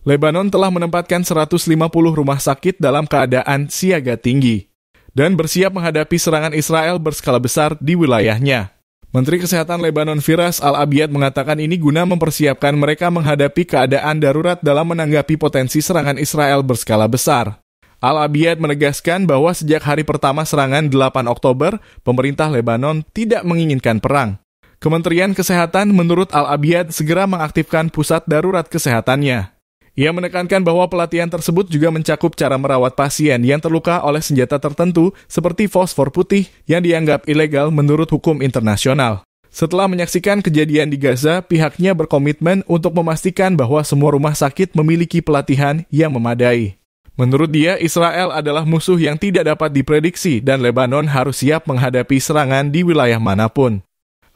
Lebanon telah menempatkan 150 rumah sakit dalam keadaan siaga tinggi dan bersiap menghadapi serangan Israel berskala besar di wilayahnya. Menteri Kesehatan Lebanon Firas al Abiad mengatakan ini guna mempersiapkan mereka menghadapi keadaan darurat dalam menanggapi potensi serangan Israel berskala besar. al Abiad menegaskan bahwa sejak hari pertama serangan 8 Oktober, pemerintah Lebanon tidak menginginkan perang. Kementerian Kesehatan menurut al Abiad, segera mengaktifkan pusat darurat kesehatannya. Ia menekankan bahwa pelatihan tersebut juga mencakup cara merawat pasien yang terluka oleh senjata tertentu seperti fosfor putih yang dianggap ilegal menurut hukum internasional. Setelah menyaksikan kejadian di Gaza, pihaknya berkomitmen untuk memastikan bahwa semua rumah sakit memiliki pelatihan yang memadai. Menurut dia, Israel adalah musuh yang tidak dapat diprediksi dan Lebanon harus siap menghadapi serangan di wilayah manapun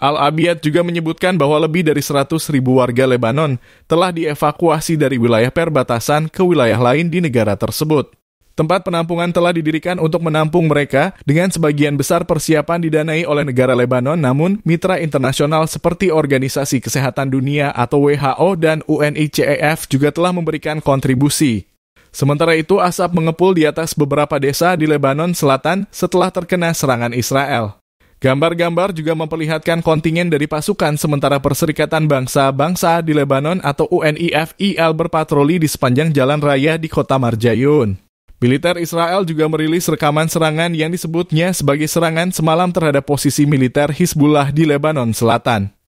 al abiyat juga menyebutkan bahwa lebih dari 100 ribu warga Lebanon telah dievakuasi dari wilayah perbatasan ke wilayah lain di negara tersebut. Tempat penampungan telah didirikan untuk menampung mereka dengan sebagian besar persiapan didanai oleh negara Lebanon namun mitra internasional seperti Organisasi Kesehatan Dunia atau WHO dan UNICEF juga telah memberikan kontribusi. Sementara itu asap mengepul di atas beberapa desa di Lebanon Selatan setelah terkena serangan Israel. Gambar-gambar juga memperlihatkan kontingen dari pasukan sementara Perserikatan Bangsa-Bangsa di Lebanon atau UNIFIL berpatroli di sepanjang jalan raya di kota Marjayun. Militer Israel juga merilis rekaman serangan yang disebutnya sebagai serangan semalam terhadap posisi militer Hizbullah di Lebanon Selatan.